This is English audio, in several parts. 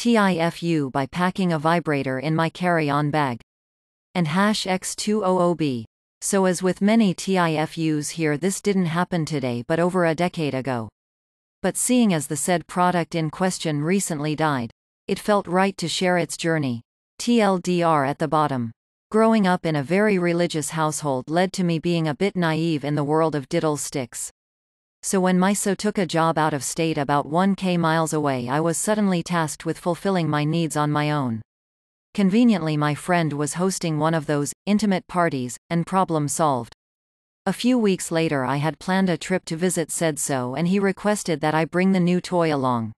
TIFU by packing a vibrator in my carry-on bag. And hash X200B. So as with many TIFUs here this didn't happen today but over a decade ago. But seeing as the said product in question recently died, it felt right to share its journey. TLDR at the bottom. Growing up in a very religious household led to me being a bit naive in the world of diddle sticks. So when MISO took a job out of state about 1k miles away I was suddenly tasked with fulfilling my needs on my own. Conveniently my friend was hosting one of those, intimate parties, and problem solved. A few weeks later I had planned a trip to visit said so and he requested that I bring the new toy along.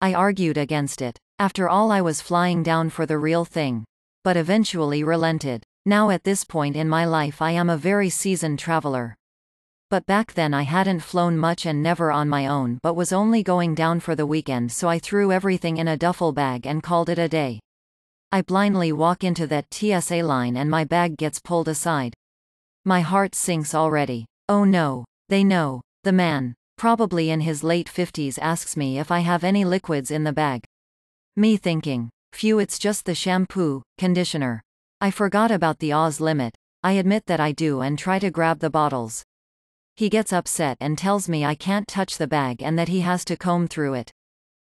I argued against it. After all I was flying down for the real thing. But eventually relented. Now at this point in my life I am a very seasoned traveler. But back then I hadn't flown much and never on my own but was only going down for the weekend so I threw everything in a duffel bag and called it a day. I blindly walk into that TSA line and my bag gets pulled aside. My heart sinks already. Oh no. They know. The man, probably in his late 50s asks me if I have any liquids in the bag. Me thinking, phew it's just the shampoo, conditioner. I forgot about the Oz limit. I admit that I do and try to grab the bottles. He gets upset and tells me I can't touch the bag and that he has to comb through it.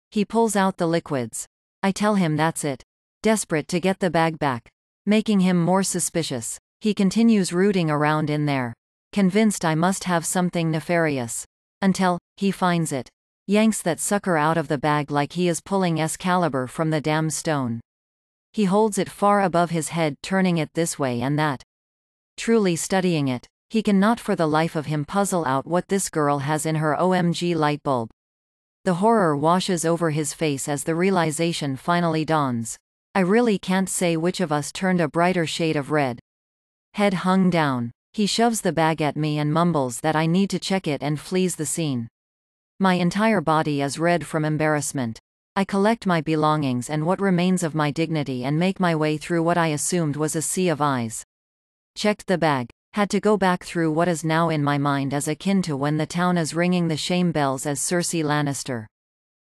He pulls out the liquids. I tell him that's it. Desperate to get the bag back. Making him more suspicious. He continues rooting around in there. Convinced I must have something nefarious. Until, he finds it. Yanks that sucker out of the bag like he is pulling Excalibur from the damn stone. He holds it far above his head turning it this way and that. Truly studying it. He cannot for the life of him puzzle out what this girl has in her OMG light bulb. The horror washes over his face as the realization finally dawns. I really can't say which of us turned a brighter shade of red. Head hung down. He shoves the bag at me and mumbles that I need to check it and flees the scene. My entire body is red from embarrassment. I collect my belongings and what remains of my dignity and make my way through what I assumed was a sea of eyes. Checked the bag. Had to go back through what is now in my mind as akin to when the town is ringing the shame bells as Cersei Lannister.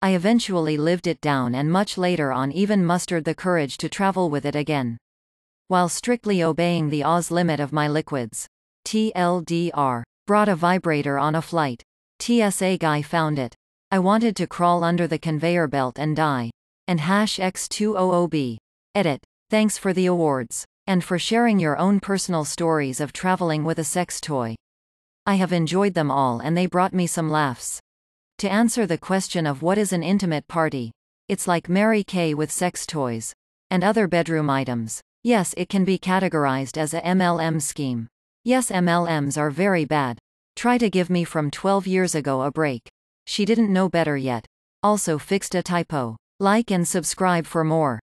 I eventually lived it down and much later on even mustered the courage to travel with it again. While strictly obeying the Oz limit of my liquids. TLDR. Brought a vibrator on a flight. TSA guy found it. I wanted to crawl under the conveyor belt and die. And hash X200B. Edit. Thanks for the awards and for sharing your own personal stories of traveling with a sex toy. I have enjoyed them all and they brought me some laughs. To answer the question of what is an intimate party, it's like Mary Kay with sex toys and other bedroom items. Yes, it can be categorized as a MLM scheme. Yes, MLMs are very bad. Try to give me from 12 years ago a break. She didn't know better yet. Also fixed a typo. Like and subscribe for more.